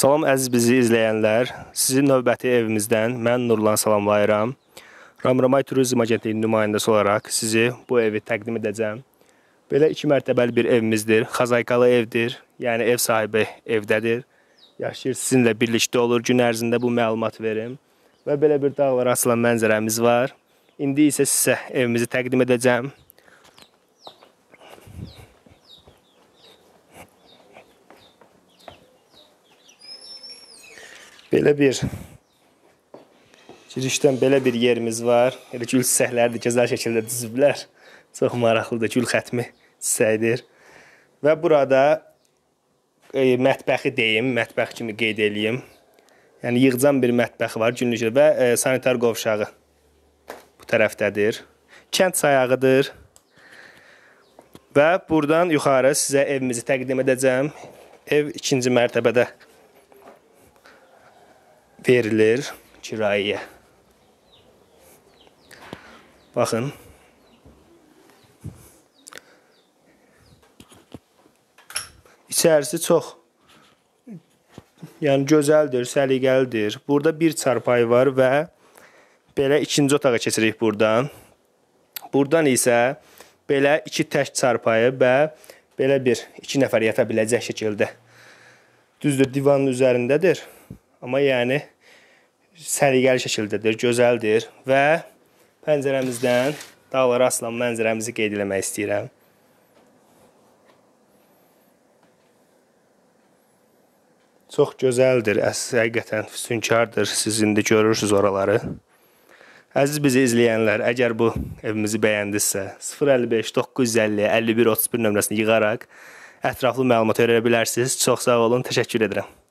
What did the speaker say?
Salam əziz bizi izləyənlər. Sizi növbəti evimizdən mən Nurlan salamlayıram. Ramramay Turizm Agentliyinin nümayəndəsi olaraq sizi bu evi təqdim edəcəm. Belə 2 mərtəbəli bir evimizdir. Xazaykalı evdir. Yəni ev sahibi evdədir. Yaşayır sizinlə birlikdə olur. Gün ərzində bu məlumat verim. Və belə bir dağlara asılan mənzərəmiz var. İndi isə sizə evimizi təqdim edəcəm. Belə bir girişdən belə bir yerimiz var. Elə gül səhləri də gözəl şəkildə düzüblər. Çox maraqlıdır. Gül xətmi çiçəyidir. Və burada e, mətbəxi deyim, mətbəx kimi qeyd eləyim. Yəni yığcam bir mətbəx var günlük və e, sanitar qovşağı bu tərəfdədir. Kənd sayağıdır. Və burdan yuxarı sizə evimizi təqdim edəcəm. Ev ikinci mərtəbədə verilir kirayə. Baxın. İçərisi çox yəni gözəldir, səliqəlidir. Burada bir çarpay var və belə ikinci otağa keçirik burdan. Burdan isə belə iki tək çarpayı və belə bir iki nəfər yata biləcək şəkildə. Düzdür, divanın üzərindədir. Amma yəni səliqəli şəkildədir, gözəldir və pəncərəmizdən dağlara asılan mənzərəmizi qeyd etmək istəyirəm. Çox gözəldir, əsas həqiqətən füsunkardır. Siz indi görürsüz oraları. Əziz bizi izləyənlər, əgər bu evimizi bəyəndinizsə, 055 950 51 31 nömrəsini yığaraq ətraflı məlumat öyrənə bilərsiniz. Çox sağ olun, təşəkkür edirəm.